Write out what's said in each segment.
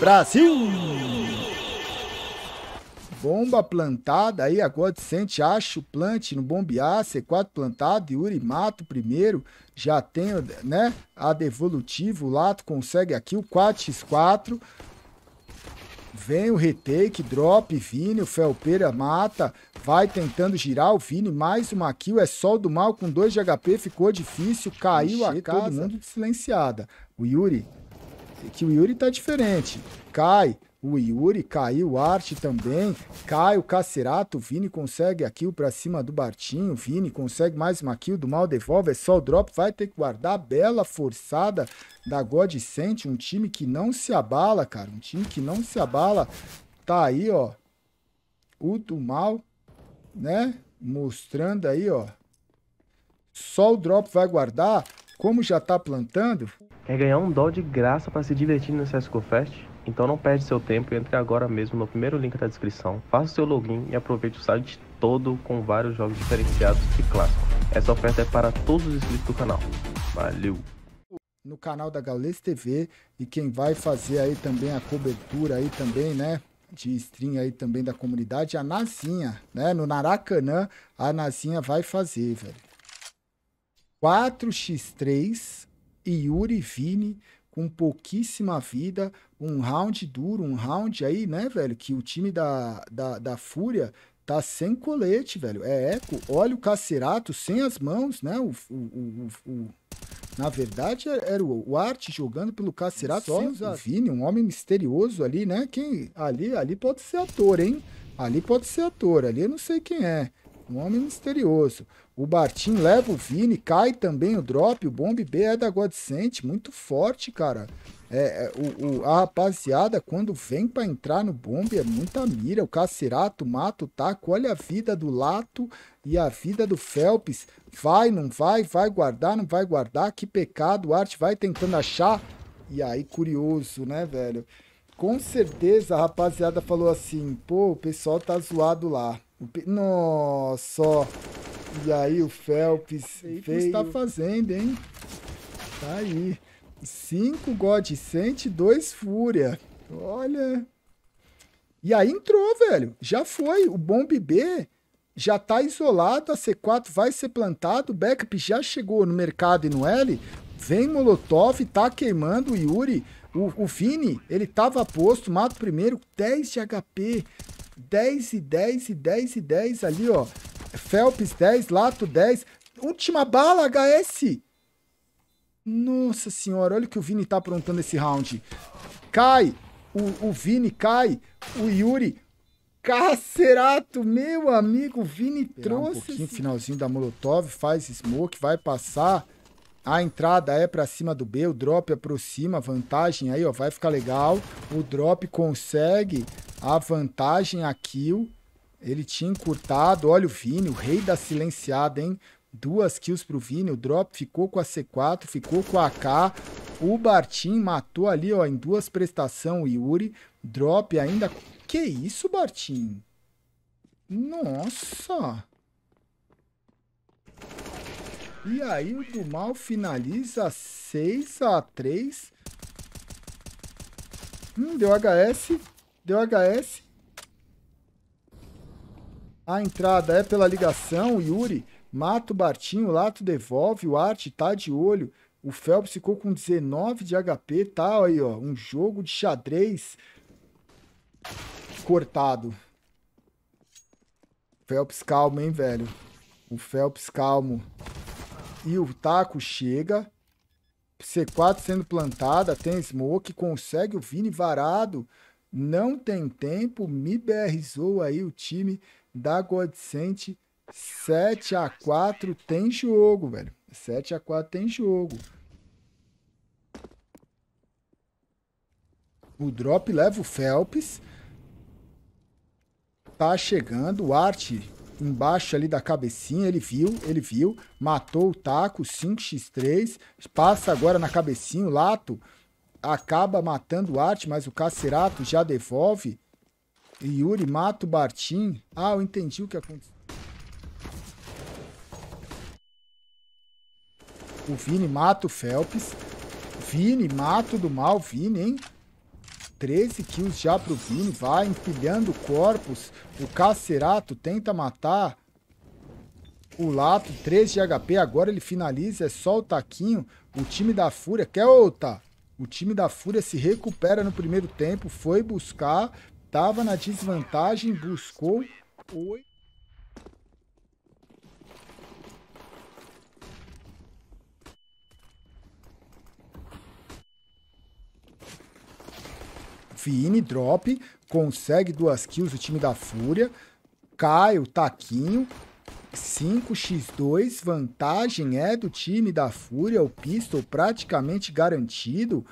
Brasil! Bomba plantada aí, agora de sente, acho plante no bombear, C4 plantado, Yuri Mato primeiro, já tem né, a devolutivo, o Lato consegue aqui o 4x4, Vem o retake, drop, Vini, o Felpeira mata, vai tentando girar o Vini, mais uma kill, é sol do mal com 2 de HP, ficou difícil, caiu Enchei a casa. Todo mundo silenciada. O Yuri, é que o Yuri tá diferente, cai, o Yuri caiu, Arte também. Cai o Cacerato. Vini consegue a kill pra cima do Bartinho. Vini consegue mais uma kill do mal. Devolve. É só o drop. Vai ter que guardar. Bela forçada da Godsent. Um time que não se abala, cara. Um time que não se abala. Tá aí, ó. O do mal, né? Mostrando aí, ó. Só o drop vai guardar. Como já tá plantando. Quer ganhar um dó de graça para se divertir no CSGO Fest. Então não perde seu tempo e entre agora mesmo no primeiro link da descrição, faça seu login e aproveite o site todo com vários jogos diferenciados e clássicos. Essa oferta é para todos os inscritos do canal. Valeu! No canal da Gaules TV e quem vai fazer aí também a cobertura aí também, né? de stream aí também da comunidade, a Nazinha, né? No Naracanã, a Nazinha vai fazer, velho. 4x3 e Yuri Vini com pouquíssima vida, um round duro, um round aí, né, velho? Que o time da, da, da Fúria tá sem colete, velho. É eco. Olha o Cacerato sem as mãos, né? O, o, o, o na verdade, é, era o, o Arte jogando pelo Cacerato. Olha o Vini, um homem misterioso ali, né? Quem, ali, ali pode ser ator, hein? Ali pode ser ator. Ali eu não sei quem é. Um homem misterioso. O Bartim leva o Vini, cai também o drop. O Bomb B é da Godsent, muito forte, cara. É, é, o, o, a rapaziada, quando vem para entrar no Bomb é muita mira. O Cacerato mata o taco. Olha a vida do Lato e a vida do Phelps. Vai, não vai, vai guardar, não vai guardar. Que pecado. O Art vai tentando achar. E aí, curioso, né, velho? Com certeza a rapaziada falou assim: pô, o pessoal tá zoado lá. Nossa! E aí o Phelps Sei está fazendo, hein? Tá aí. 5 God 2 Fúria. Olha. E aí entrou, velho. Já foi. O Bomb B já tá isolado. A C4 vai ser plantado. O backup já chegou no mercado e no L. Vem Molotov, tá queimando o Yuri. O, o Vini, ele tava posto, mata o primeiro, 10 de HP. 10 e 10 e 10 e 10 ali, ó. Felps 10, Lato 10. Última bala, HS. Nossa senhora, olha o que o Vini tá aprontando esse round. Cai. O, o Vini cai. O Yuri. Cacerato, meu amigo. O Vini trouxe. Um esse... finalzinho da Molotov. Faz smoke, vai passar. A entrada é pra cima do B, o drop aproxima, vantagem aí, ó, vai ficar legal. O drop consegue a vantagem a kill. Ele tinha encurtado. Olha o Vini, o rei da silenciada, hein? Duas kills pro Vini. O drop ficou com a C4, ficou com a AK. O Bartim matou ali, ó, em duas prestações o Yuri. Drop ainda. Que isso, Bartim? Nossa! E aí o do mal finaliza 6 a 3 Hum, deu HS. Deu HS. A entrada é pela ligação, Yuri. Mata o Bartinho, Lato devolve, o Art tá de olho. O Phelps ficou com 19 de HP, tá aí, ó. Um jogo de xadrez cortado. Phelps calmo, hein, velho. O Phelps calmo. E o Taco chega. C4 sendo plantada, tem smoke, consegue o Vini varado não tem tempo, me berrizou aí o time da Godsent 7 a 4 tem jogo, velho. 7 a 4 tem jogo. O drop leva o Phelps. Tá chegando. O Arte embaixo ali da cabecinha. Ele viu, ele viu. Matou o taco. 5x3. Passa agora na cabecinha. O Lato acaba matando o Art, mas o Cacerato já devolve. E Yuri mata o Bartim. Ah, eu entendi o que aconteceu. O Vini mata o Felps. Vini mata o do mal, Vini, hein? 13 kills já pro Vini, vai empilhando corpos. O Cacerato tenta matar o Lato, 3 de HP. Agora ele finaliza, é só o Taquinho. O time da Fúria, quer outra? O time da Fúria se recupera no primeiro tempo, foi buscar, estava na desvantagem, buscou. Oi. Fini drop, consegue duas kills o time da Fúria. Cai o Taquinho, 5x2, vantagem é do time da Fúria, o pistol praticamente garantido.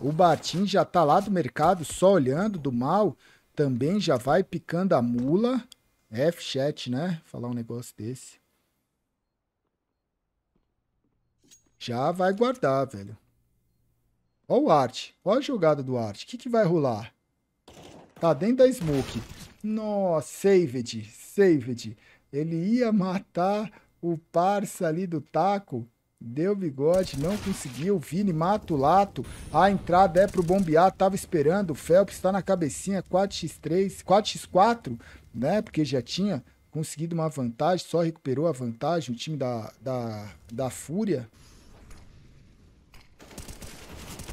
O Batim já tá lá do mercado só olhando do mal, também já vai picando a mula. F-chat, né? Falar um negócio desse. Já vai guardar, velho. Ó o Art. Ó a jogada do Art. O que, que vai rolar? Tá dentro da smoke. Nossa, saved, saved. Ele ia matar o parça ali do taco. Deu bigode, não conseguiu. Vini mata o lato. A entrada é pro bombear. Tava esperando. O Phelps tá na cabecinha. 4x3, 4x4, né? Porque já tinha conseguido uma vantagem. Só recuperou a vantagem. O time da, da, da Fúria.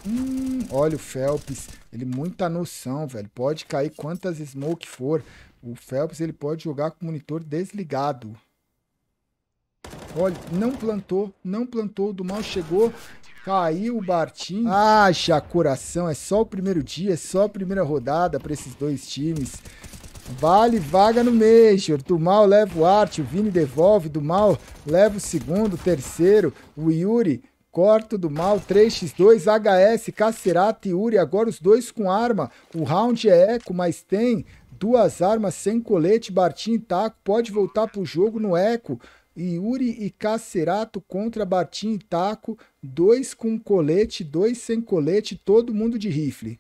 Hum, olha o Phelps. Ele muita noção, velho. Pode cair quantas smoke for. O Phelps ele pode jogar com o monitor desligado. Olha, não plantou, não plantou, do mal chegou, caiu o Bartim. Acha coração, é só o primeiro dia, é só a primeira rodada para esses dois times. Vale vaga no Major. Do mal leva o Arte, o Vini devolve. Do mal leva o segundo, o terceiro. O Yuri corta do mal. 3x2, HS, Cacerata e Yuri. Agora os dois com arma. O round é eco, mas tem Duas armas, sem colete, Bartim Taco, pode voltar pro jogo no eco. Yuri e Cacerato contra Bartim e Taco. Dois com colete, dois sem colete, todo mundo de rifle.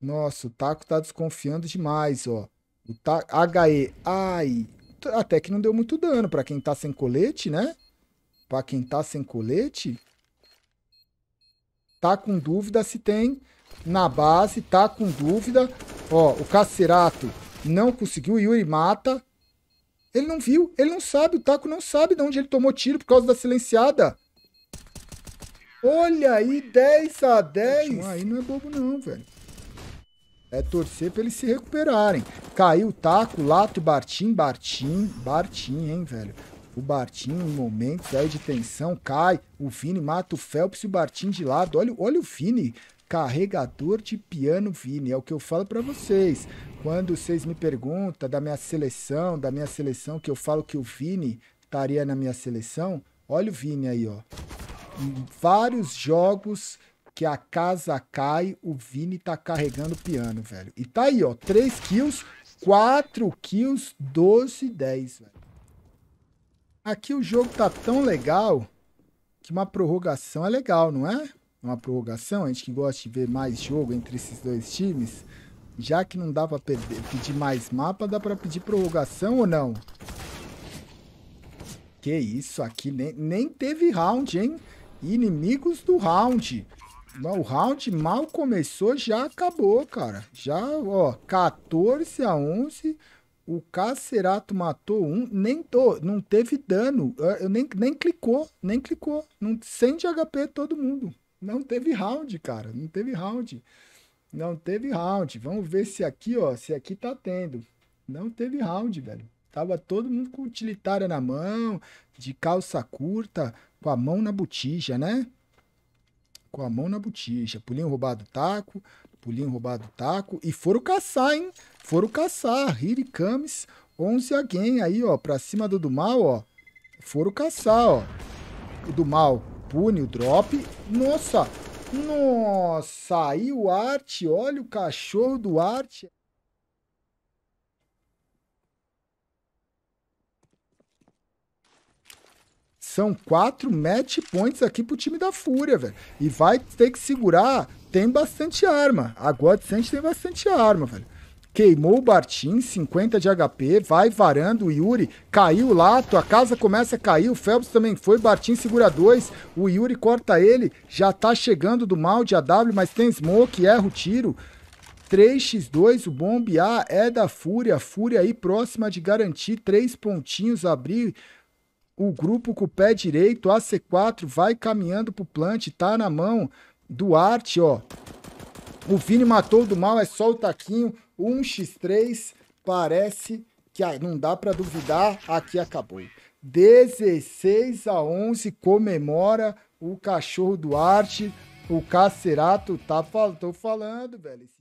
Nossa, o Taco tá desconfiando demais, ó. O ta... HE. Ai. Até que não deu muito dano pra quem tá sem colete, né? Pra quem tá sem colete. Tá com dúvida se tem na base, tá com dúvida. Ó, o Cacerato não conseguiu, o Yuri mata. Ele não viu, ele não sabe, o Taco não sabe de onde ele tomou tiro por causa da silenciada. Olha aí, 10 a 10. Aí não é bobo não, velho. É torcer pra eles se recuperarem. Caiu o Taco, Lato, Bartim, Bartim, Bartim, hein, velho. O Bartim em momentos aí de tensão cai. O Vini mata o Phelps e o Bartim de lado. Olha, olha o Vini carregador de piano Vini. É o que eu falo para vocês. Quando vocês me perguntam da minha seleção, da minha seleção, que eu falo que o Vini estaria na minha seleção, olha o Vini aí, ó. Em vários jogos que a casa cai, o Vini tá carregando o piano, velho. E tá aí, ó, 3 kills, 4 kills, 12 10, velho. Aqui o jogo tá tão legal que uma prorrogação é legal, não é? uma prorrogação, a gente que gosta de ver mais jogo entre esses dois times, já que não dá pra perder, pedir mais mapa, dá pra pedir prorrogação ou não? Que isso, aqui nem, nem teve round, hein? Inimigos do round. O round mal começou, já acabou, cara. Já, ó, 14 a 11... O Cacerato matou um, nem tô, não teve dano, eu nem, nem clicou, nem clicou, não, 100 de HP todo mundo. Não teve round, cara. Não teve round. Não teve round. Vamos ver se aqui, ó, se aqui tá tendo. Não teve round, velho. Tava todo mundo com utilitária na mão, de calça curta, com a mão na botija, né? Com a mão na botija. Pulinho roubado taco, pulinho roubado taco. E foram caçar, hein? Foram caçar. Kamis, 11 again aí, ó, pra cima do do mal, ó. Foram caçar, ó. Do mal pune o drop. Nossa, nossa, aí o Art, olha o cachorro do Art. São quatro match points aqui pro time da Fúria, velho. E vai ter que segurar. Tem bastante arma. A God Saints tem bastante arma, velho queimou o Bartim, 50 de HP, vai varando o Yuri, caiu o Lato, a casa começa a cair, o Phelps também foi, Bartim segura dois, o Yuri corta ele, já tá chegando do mal de AW, mas tem smoke, erra o tiro. 3x2, o bombe A é da Fúria, Fúria aí próxima de garantir três pontinhos, abrir o grupo com o pé direito, AC4 vai caminhando pro plant, tá na mão, Duarte, ó, o Vini matou do mal, é só o taquinho. 1x3, parece que ah, não dá para duvidar, aqui acabou. 16 a 11 comemora o cachorro do Arte, o Cacerato tá, tô falando, velho.